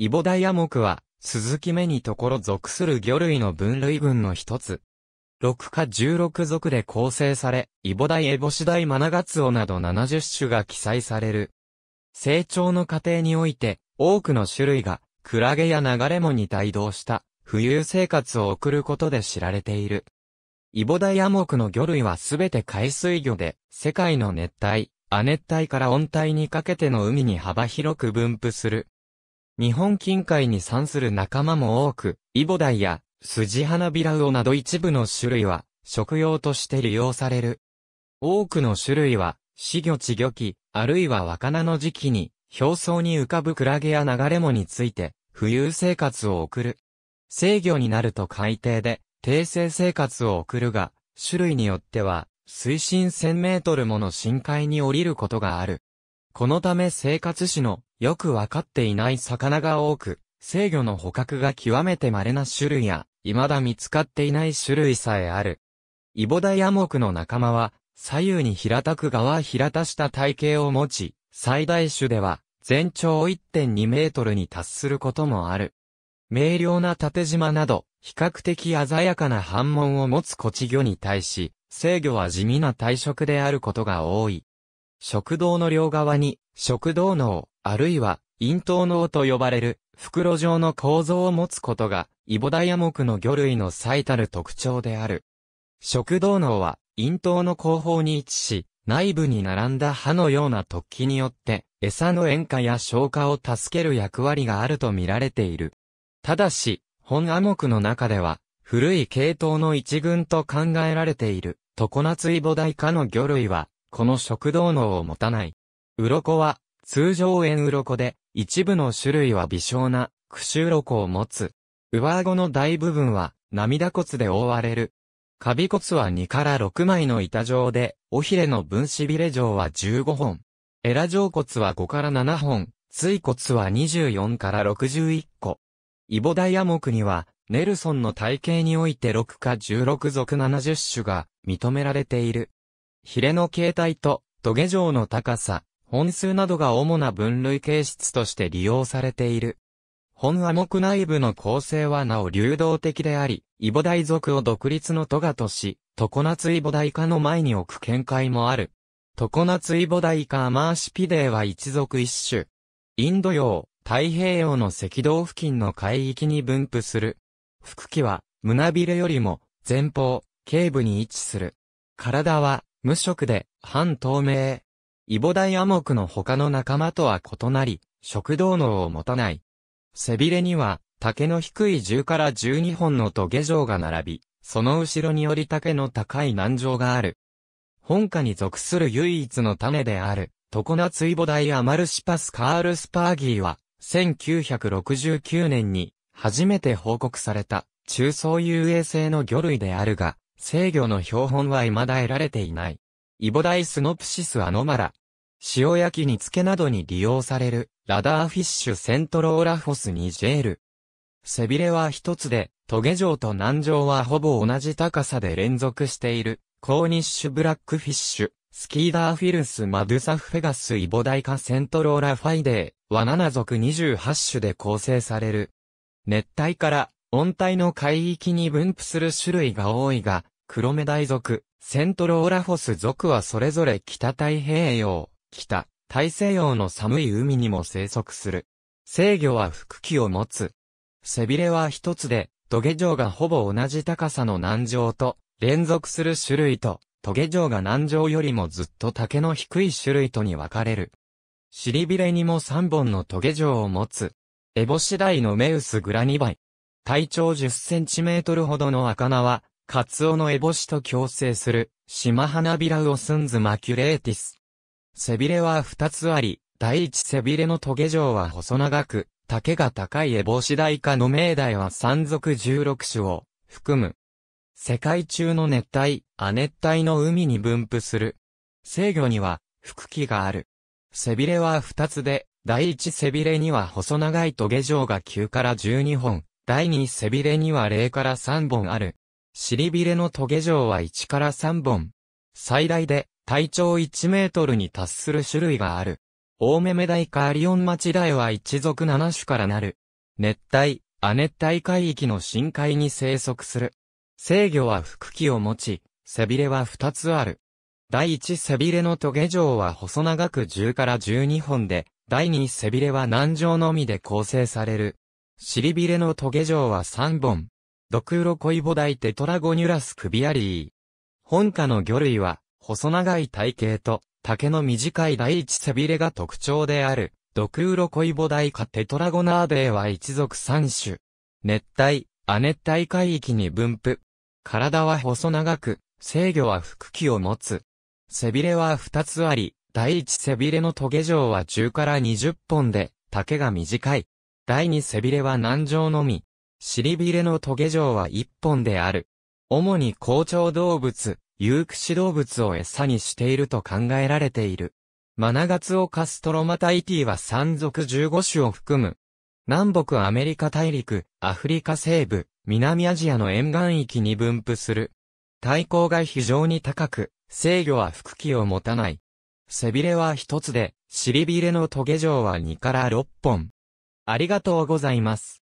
イボダイアクは、鈴木目にところ属する魚類の分類群の一つ。6か16属で構成され、イボダイエボシダイマナガツオなど70種が記載される。成長の過程において、多くの種類が、クラゲや流れ藻に帯同した、浮遊生活を送ることで知られている。イボダイアクの魚類はすべて海水魚で、世界の熱帯、亜熱帯から温帯にかけての海に幅広く分布する。日本近海に産する仲間も多く、イボダイやスジハナビラウオなど一部の種類は食用として利用される。多くの種類は死魚地魚期、あるいは若菜の時期に表層に浮かぶクラゲや流れ藻について浮遊生活を送る。制魚になると海底で訂正生活を送るが、種類によっては水深1000メートルもの深海に降りることがある。このため生活史のよくわかっていない魚が多く、制御の捕獲が極めて稀な種類や、未だ見つかっていない種類さえある。イボダヤモクの仲間は、左右に平たく側平たした体型を持ち、最大種では、全長1.2メートルに達することもある。明瞭な縦縞など、比較的鮮やかな反紋を持つコチ魚に対し、制御は地味な体色であることが多い。食道の両側に、食道脳、あるいは、咽頭脳と呼ばれる、袋状の構造を持つことが、イボダイアクの魚類の最たる特徴である。食道脳は、咽頭の後方に位置し、内部に並んだ歯のような突起によって、餌の塩化や消化を助ける役割があると見られている。ただし、本アモクの中では、古い系統の一群と考えられている、常夏イボダイ科の魚類は、この食道脳を持たない。鱗は、通常円鱗で、一部の種類は微小な、クシュ鱗を持つ。上顎の大部分は、涙骨で覆われる。カビ骨は2から6枚の板状で、尾ひれの分子びれ状は15本。エラ状骨は5から7本、椎骨は24から61個。イボダイヤ目には、ネルソンの体系において6か16属70種が認められている。ヒレの形態とトゲ状の高さ、本数などが主な分類形質として利用されている。本アモク内部の構成はなお流動的であり、イボダイ族を独立のトガとし、トコナツイボダイ科の前に置く見解もある。トコナツイボダイ科アマーシピデーは一族一種。インド洋、太平洋の赤道付近の海域に分布する。腹器は胸びれよりも前方、頸部に位置する。体は無色で、半透明。イボダイアモクの他の仲間とは異なり、食道能を持たない。背びれには、竹の低い10から12本のトゲ状が並び、その後ろにより竹の高い難状がある。本家に属する唯一の種である、トコナツイボダイアマルシパスカールスパーギーは、1969年に、初めて報告された、中層遊泳性の魚類であるが、制御の標本は未だ得られていない。イボダイスノプシスアノマラ。塩焼き煮付けなどに利用される、ラダーフィッシュセントローラフォスニジェール。背びれは一つで、トゲ状と南状はほぼ同じ高さで連続している、コーニッシュブラックフィッシュ、スキーダーフィルスマドゥサフェガスイボダイカセントローラファイデーは7属28種で構成される。熱帯から温帯の海域に分布する種類が多いが、クロメダイ属、セントローラフォス属はそれぞれ北太平洋、北、大西洋の寒い海にも生息する。制御は腹気を持つ。背びれは一つで、トゲ状がほぼ同じ高さの南上と、連続する種類と、トゲ状が南上よりもずっと竹の低い種類とに分かれる。尻びれにも3本のトゲ状を持つ。エボシダイのメウスグラニバイ。体長10センチメートルほどの赤は、カツオのエボシと共生する、シマハナビラウオスンズマキュレーティス。背びれは2つあり、第一背びれのトゲ状は細長く、丈が高いエボシダイの命題は山属16種を含む。世界中の熱帯、亜熱帯の海に分布する。制御には、腹器がある。背びれは2つで、第一背びれには細長いトゲ状が9から12本、第2背びれには0から3本ある。尻びれのトゲ状は1から3本。最大で体長1メートルに達する種類がある。大目目大かカアリオンマチダイは一族7種からなる。熱帯、亜熱帯海域の深海に生息する。制御は腹器を持ち、背びれは2つある。第1背びれのトゲ状は細長く10から12本で、第2背びれは軟状のみで構成される。尻びれのトゲ状は3本。毒ウコイボダイテトラゴニュラスクビアリー。本科の魚類は、細長い体型と、竹の短い第一背びれが特徴である、毒ウコイボダイ科テトラゴナーデーは一族3種。熱帯、亜熱帯海域に分布。体は細長く、制御は腹器を持つ。背びれは2つあり、第一背びれのトゲ状は10から20本で、竹が短い。第二背びれは南上のみ、尻びれのトゲ状は一本である。主に好調動物、有駆動物を餌にしていると考えられている。マナガツオカストロマタイティは山賊15種を含む。南北アメリカ大陸、アフリカ西部、南アジアの沿岸域に分布する。体高が非常に高く、制御は腹器を持たない。背びれは一つで、尻びれのトゲ状は2から6本。ありがとうございます。